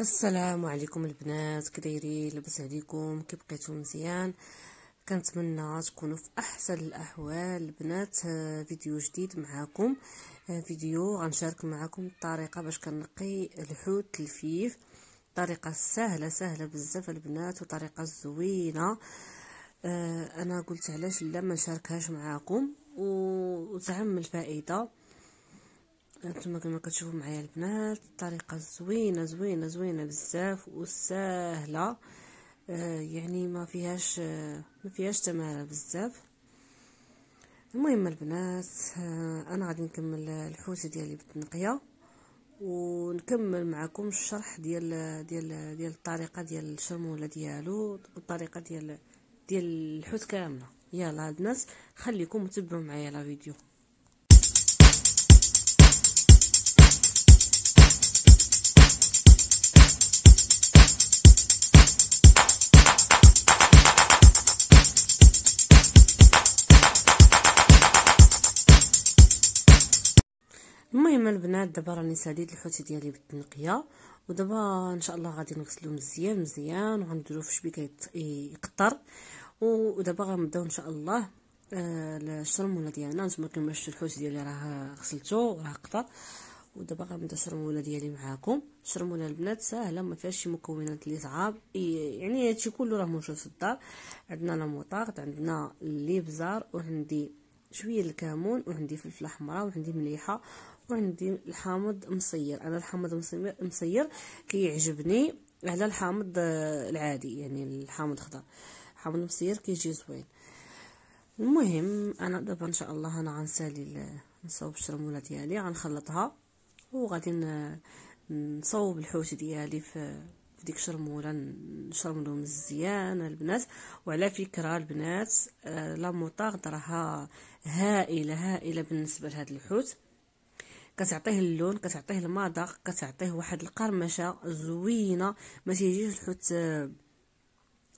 السلام عليكم البنات كدايرين لاباس عليكم كي بقيتو مزيان كنتمنى تكونوا في احسن الاحوال البنات آه، فيديو جديد معاكم آه، فيديو غنشارك معاكم الطريقه باش كنقي الحوت الفيف طريقه سهله سهله بزاف البنات وطريقه زوينه آه، انا قلت علاش لا ما نشاركهاش معاكم وزعم الفائده انتما كما كتشوفوا معايا البنات الطريقه زوينه زوينه زوينه بزاف وسهله آه يعني ما فيهاش آه ما فيهاش تمارة بزاف المهم البنات آه انا غادي نكمل الحوسه ديالي بالتنقيه ونكمل معكم الشرح ديال ديال ديال الطريقه ديال الشرموله ديالو والطريقه ديال ديال الحوت كامله يلا البنات خليكم تبعوا معايا لا فيديو المهم البنات دابا راني ساليت الحوت ديالي بالتنقيه ودابا ان شاء الله غادي نغسلو مزيان مزيان وغنديرو في شبيكه يقطر ودابا غنبداو ان شاء الله آه، الشرموله ديالنا نتوما كما شفتوا الحوت ديالي راه غسلتو وراه قطر ودابا غنبدا الشرموله ديالي معاكم الشرموله البنات ساهله ما فيهاش شي مكونات اللي صعاب يعني هادشي كله راه موجود في الدار عندنا لا عندنا ليبزار وعندي شويه الكمون وعندي فلفله حمراء وعندي مليحه وعندي الحامض مصير انا الحامض مصير كيعجبني كي على الحامض العادي يعني الحامض خضر الحامض مصير كيجي زوين المهم انا دابا ان شاء الله انا غنسالي نصاوب الشرموله ديالي غنخلطها وغادي نصاوب الحوت ديالي في ديك شرموله نشرملو مزيان البنات وعلى فكره البنات لاموطاغد آه، لا موطارد راها هائله هائله بالنسبه لهاد الحوت كتعطيه اللون كتعطيه المذاق كتعطيه واحد القرمشه زوينه ما تيجيش الحوت آه،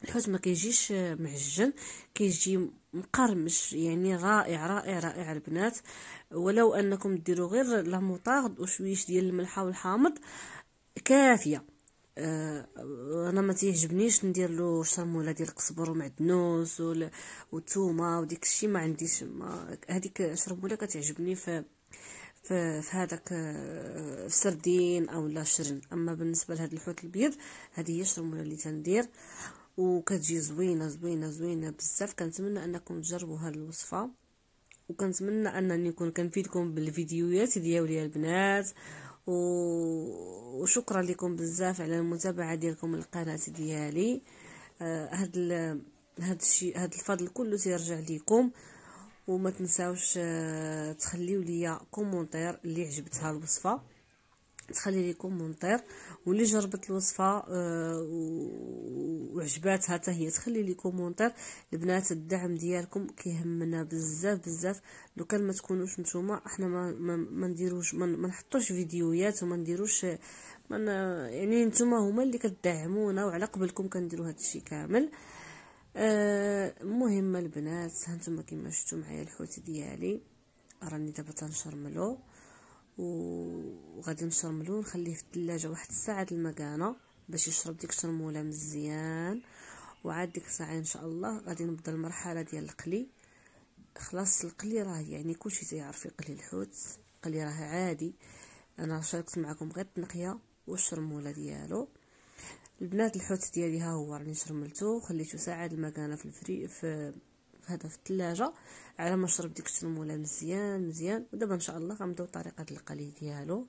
الحوت ما كيجيش آه، معجن كيجي مقرمش يعني رائع رائع رائع البنات ولو انكم ديروا غير لا موطارد وشويش ديال الملحه والحامض كافيه آه، انا ما تيعجبنيش ندير له شرموله ديال القزبر ومعدنوس والثومه وديك الشيء ما عنديش ما هذيك شرموله كتعجبني في هذاك آه، في هذاك السردين او لا شرن اما بالنسبه لهذا الحوت الابيض هذه هي الشرموله اللي تندير وكتجي زوينه زوينه زوينه بزاف كنتمنى انكم تجربوا هذه الوصفه وكنتمنى انني نكون كنفيدكم بالفيديوهات ديالي البنات وشكرا لكم بزاف على المتابعه ديالكم القناه ديالي آه، هاد ال... هاد الشيء هاد الفضل كله تيرجع ليكم وما تنساوش آه، تخليو لي كومونتير اللي عجبتها الوصفه تخلي لكم منطير واللي جربت الوصفه آه، وعجباتها حتى هي تخلي لكم منطير البنات الدعم ديالكم كيهمنا بزاف بزاف لو كان ما تكونوش نتوما احنا ما ما, نديروش ما, نحطوش فيديوهات وما نديروش من يعني نتوما هما اللي كتدعمونا وعلى قبلكم كنديروا هذا الشيء كامل المهم آه، البنات هانتوما كما شفتوا معايا الحوت ديالي راني دابا تنشرملو وغادي نشرملو نخليه في الثلاجه واحد الساعه د المكانه باش يشرب ديك الشرموله مزيان وعاد ديك الساعه ان شاء الله غادي نبدا المرحله ديال القلي خلاص القلي راه يعني كلشي تيعرف يقلي الحوت القلي راه عادي انا شاركت معكم غير التنقيه والشرموله ديالو البنات الحوت ديالي ها هو راني شرملتو وخليته ساعه د المكانه في الفري في هذا في الثلاجه على ما شرب ديك التنموله مزيان مزيان ودابا ان شاء الله غنبداو طريقه القلي ديالو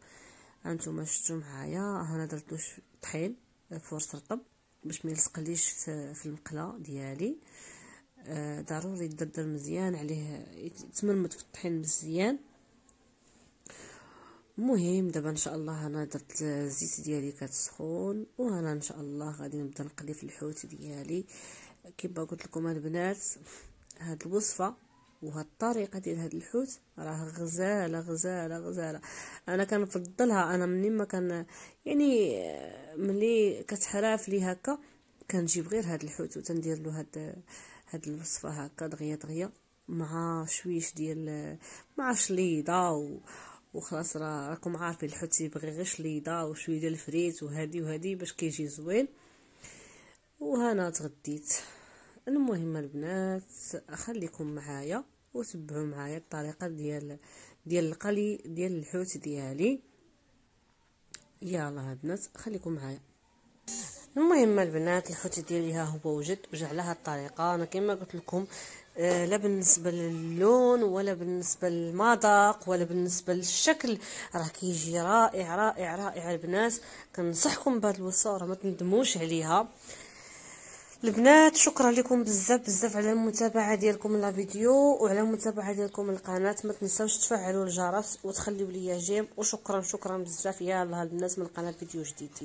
هانتوما شفتو معايا هنا درتلو طحين آه، فرص رطب باش ما يلصقليش في المقله ديالي آه ضروري يدردر مزيان عليه يتملمط في الطحين مزيان المهم دابا ان شاء الله انا درت الزيت ديالي كتسخون وهنا ان شاء الله غادي نبدا نقلي في الحوت ديالي كيما قلت لكم البنات هاد الوصفه وهاد الطريقه ديال هاد الحوت راه غزاله غزاله غزاله انا كنفضلها انا مني ما كان يعني ملي كتحراف لي هكا كنجيب غير هاد الحوت وتندير له هاد هاد الوصفه هكا دغيا دغيا مع شويش ديال مع شليضه و وخلاص راه راكم عارفين الحوت تيبغي غير شليضه وشويه ديال الفريت وهادي وهادي باش كيجي زوين وهنا تغديت المهم البنات خليكم معايا وتبعوا معايا الطريقه ديال ديال القلي ديال الحوت ديالي يلا البنات خليكم معايا المهم البنات الحوت ديالي ها هو وجد وجا على الطريقه انا كما قلت لكم آه، لا بالنسبه للون ولا بالنسبه للمذاق ولا بالنسبه للشكل راه كيجي رائع رائع رائع البنات كنصحكم بهذه الوصفه ما تندموش عليها البنات شكرا لكم بزاف بزاف على المتابعه ديالكم لا فيديو وعلى المتابعه ديالكم القناه ما تنساوش تفعلوا الجرس وتخليوا ليا جيم وشكرا شكرا بزاف الله البنات من القناه فيديو جديد